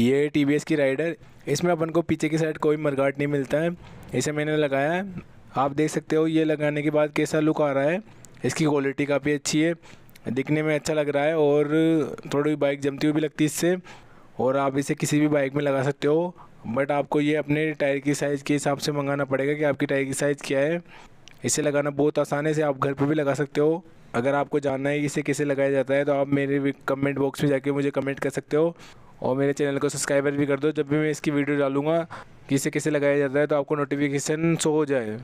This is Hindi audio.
ये टी वी एस की राइडर इसमें अपन को पीछे की साइड कोई मरगाट नहीं मिलता है इसे मैंने लगाया है आप देख सकते हो ये लगाने के बाद कैसा लुक आ रहा है इसकी क्वालिटी काफ़ी अच्छी है दिखने में अच्छा लग रहा है और थोड़ी बाइक जमती हुई भी लगती है इससे और आप इसे किसी भी बाइक में लगा सकते हो बट आपको ये अपने टायर की साइज़ के हिसाब से मंगाना पड़ेगा कि आपकी टायर की साइज़ क्या है इसे लगाना बहुत आसान है इसे आप घर पर भी लगा सकते हो अगर आपको जानना है कि इसे कैसे लगाया जाता है तो आप मेरे कमेंट बॉक्स में जाके मुझे कमेंट कर सकते हो और मेरे चैनल को सब्सक्राइबर भी कर दो जब भी मैं इसकी वीडियो डालूंगा किसे किसे लगाया जाता है तो आपको नोटिफिकेशन शो हो जाए